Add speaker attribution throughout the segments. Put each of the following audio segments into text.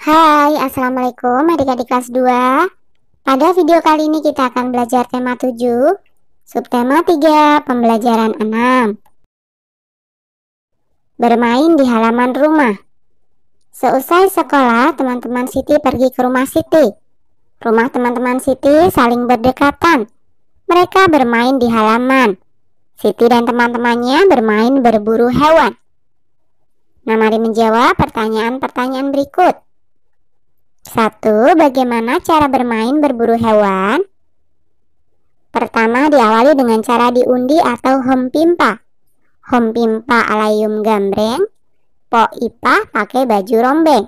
Speaker 1: Hai, Assalamualaikum adik-adik kelas 2 Pada video kali ini kita akan belajar tema 7 Subtema 3, pembelajaran 6 Bermain di halaman rumah Seusai sekolah, teman-teman Siti pergi ke rumah Siti Rumah teman-teman Siti saling berdekatan Mereka bermain di halaman Siti dan teman-temannya bermain berburu hewan Mari menjawab pertanyaan-pertanyaan berikut 1. Bagaimana cara bermain berburu hewan? Pertama diawali dengan cara diundi atau hompimpa. Hompimpa alayum gambreng, po ipa pakai baju rombeng.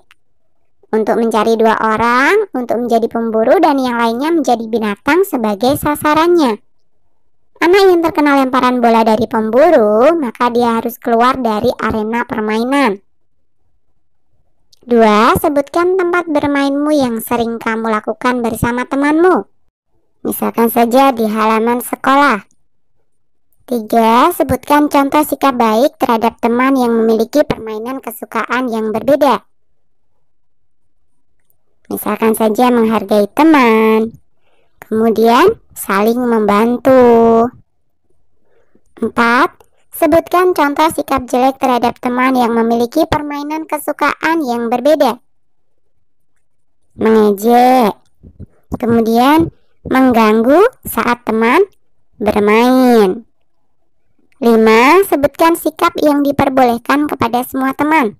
Speaker 1: Untuk mencari dua orang, untuk menjadi pemburu dan yang lainnya menjadi binatang sebagai sasarannya. Anak yang terkena lemparan bola dari pemburu, maka dia harus keluar dari arena permainan. 2. Sebutkan tempat bermainmu yang sering kamu lakukan bersama temanmu. Misalkan saja di halaman sekolah. 3. Sebutkan contoh sikap baik terhadap teman yang memiliki permainan kesukaan yang berbeda. Misalkan saja menghargai teman. Kemudian saling membantu. 4 Sebutkan contoh sikap jelek terhadap teman yang memiliki permainan kesukaan yang berbeda. Mengejek. Kemudian mengganggu saat teman bermain. 5. Sebutkan sikap yang diperbolehkan kepada semua teman.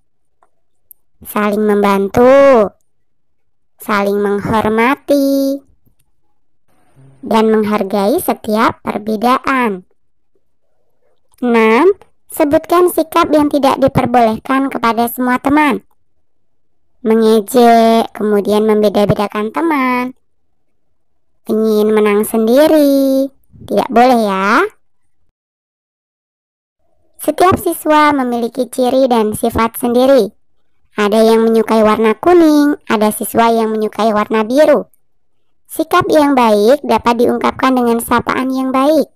Speaker 1: Saling membantu, saling menghormati, dan menghargai setiap perbedaan. 6. Sebutkan sikap yang tidak diperbolehkan kepada semua teman. Mengejek, kemudian membeda-bedakan teman. Ingin menang sendiri. Tidak boleh ya. Setiap siswa memiliki ciri dan sifat sendiri. Ada yang menyukai warna kuning, ada siswa yang menyukai warna biru. Sikap yang baik dapat diungkapkan dengan sapaan yang baik.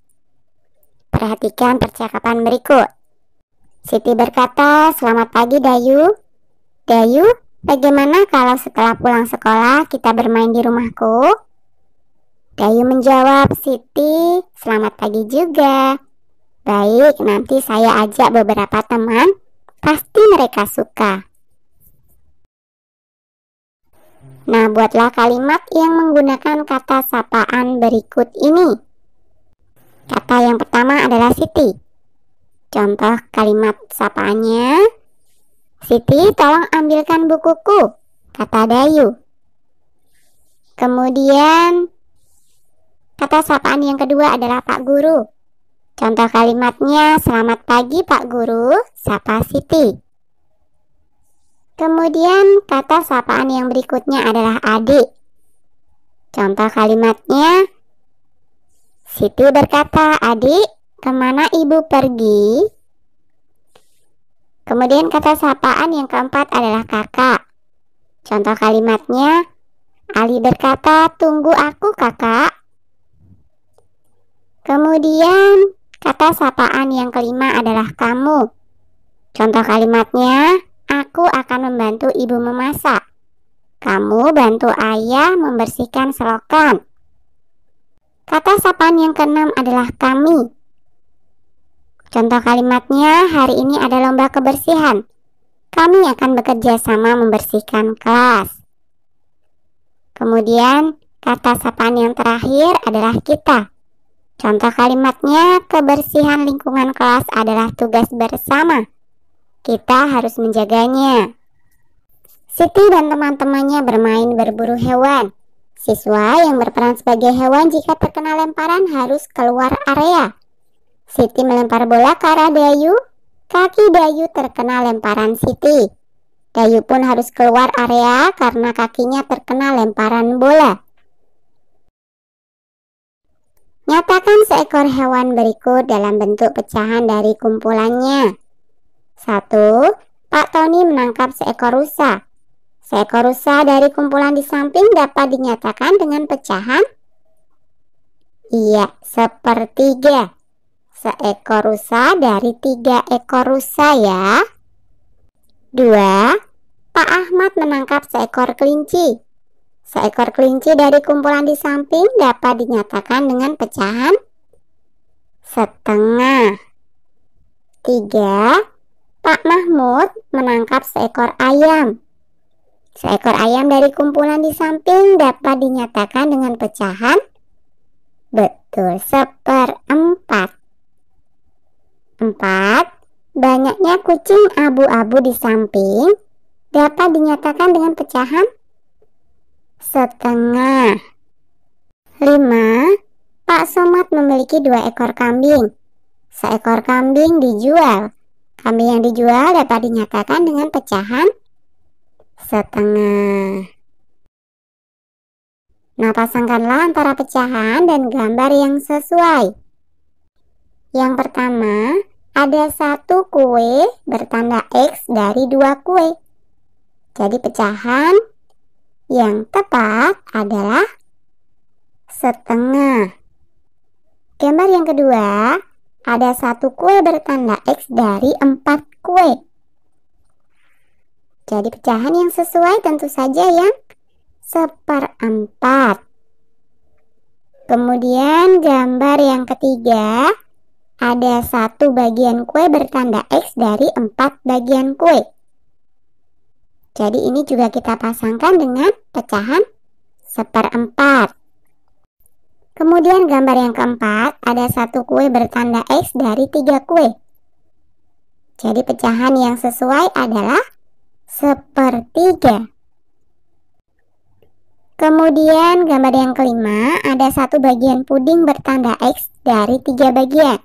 Speaker 1: Perhatikan percakapan berikut. Siti berkata, "Selamat pagi, Dayu." "Dayu, bagaimana kalau setelah pulang sekolah kita bermain di rumahku?" Dayu menjawab, "Siti, selamat pagi juga." "Baik, nanti saya ajak beberapa teman, pasti mereka suka." Nah, buatlah kalimat yang menggunakan kata sapaan berikut ini. Kata yang pertama adalah Siti. Contoh kalimat sapaannya, Siti tolong ambilkan bukuku, kata Dayu. Kemudian kata sapaan yang kedua adalah Pak Guru. Contoh kalimatnya, selamat pagi Pak Guru, sapa Siti. Kemudian kata sapaan yang berikutnya adalah adik. Contoh kalimatnya, Siti berkata, adik, kemana ibu pergi? Kemudian kata sapaan yang keempat adalah kakak. Contoh kalimatnya, Ali berkata, tunggu aku kakak. Kemudian kata sapaan yang kelima adalah kamu. Contoh kalimatnya, aku akan membantu ibu memasak. Kamu bantu ayah membersihkan selokan. Kata sapaan yang keenam adalah kami. Contoh kalimatnya, hari ini ada lomba kebersihan. Kami akan bekerja sama membersihkan kelas. Kemudian, kata sapaan yang terakhir adalah kita. Contoh kalimatnya, kebersihan lingkungan kelas adalah tugas bersama. Kita harus menjaganya. Siti dan teman-temannya bermain berburu hewan. Siswa yang berperan sebagai hewan jika terkena lemparan harus keluar area. Siti melempar bola ke arah Dayu. Kaki Dayu terkena lemparan Siti. Dayu pun harus keluar area karena kakinya terkena lemparan bola. Nyatakan seekor hewan berikut dalam bentuk pecahan dari kumpulannya. 1. Pak Tony menangkap seekor rusa. Seekor rusa dari kumpulan di samping dapat dinyatakan dengan pecahan Iya, sepertiga. Seekor rusa dari tiga ekor rusa ya. Dua, Pak Ahmad menangkap seekor kelinci. Seekor kelinci dari kumpulan di samping dapat dinyatakan dengan pecahan setengah. Tiga, Pak Mahmud menangkap seekor ayam. Seekor ayam dari kumpulan di samping dapat dinyatakan dengan pecahan betul seperempat. Empat, banyaknya kucing abu-abu di samping dapat dinyatakan dengan pecahan setengah. Lima, Pak Somad memiliki dua ekor kambing. Seekor kambing dijual. Kambing yang dijual dapat dinyatakan dengan pecahan setengah. Nah, pasangkanlah antara pecahan dan gambar yang sesuai. Yang pertama, ada satu kue bertanda X dari dua kue. Jadi pecahan yang tepat adalah setengah. Gambar yang kedua, ada satu kue bertanda X dari empat kue. Jadi pecahan yang sesuai tentu saja yang seperempat. Kemudian gambar yang ketiga ada satu bagian kue bertanda X dari empat bagian kue. Jadi ini juga kita pasangkan dengan pecahan seperempat. Kemudian gambar yang keempat ada satu kue bertanda X dari tiga kue. Jadi pecahan yang sesuai adalah sepertiga. Kemudian gambar yang kelima ada satu bagian puding bertanda X dari tiga bagian.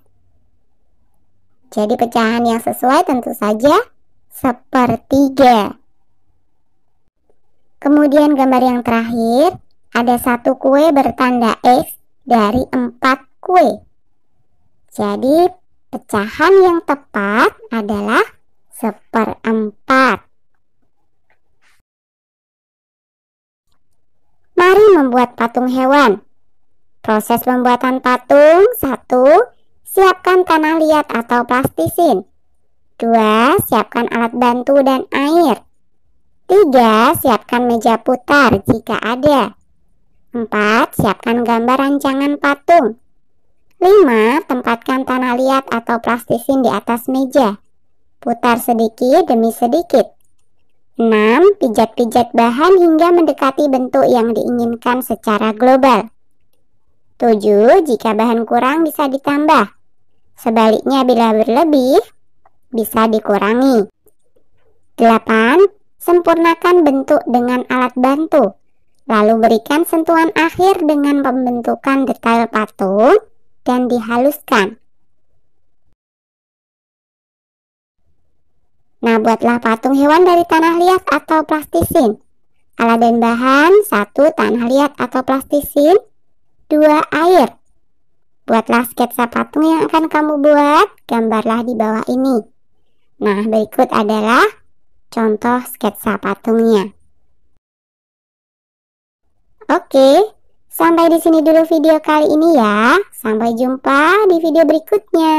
Speaker 1: Jadi pecahan yang sesuai tentu saja sepertiga. Kemudian gambar yang terakhir ada satu kue bertanda X dari empat kue. Jadi pecahan yang tepat adalah seperempat. Mari membuat patung hewan. Proses pembuatan patung 1. Siapkan tanah liat atau plastisin. 2. Siapkan alat bantu dan air. 3. Siapkan meja putar jika ada. 4. Siapkan gambar rancangan patung. 5. Tempatkan tanah liat atau plastisin di atas meja. Putar sedikit demi sedikit. 6. Pijat-pijat bahan hingga mendekati bentuk yang diinginkan secara global. 7. Jika bahan kurang bisa ditambah. Sebaliknya bila berlebih bisa dikurangi. 8. Sempurnakan bentuk dengan alat bantu. Lalu berikan sentuhan akhir dengan pembentukan detail patung dan dihaluskan. Nah, buatlah patung hewan dari tanah liat atau plastisin. Alat dan bahan 1. Tanah liat atau plastisin 2. Air Buatlah sketsa patung yang akan kamu buat Gambarlah di bawah ini Nah, berikut adalah contoh sketsa patungnya Oke, sampai di sini dulu video kali ini ya Sampai jumpa di video berikutnya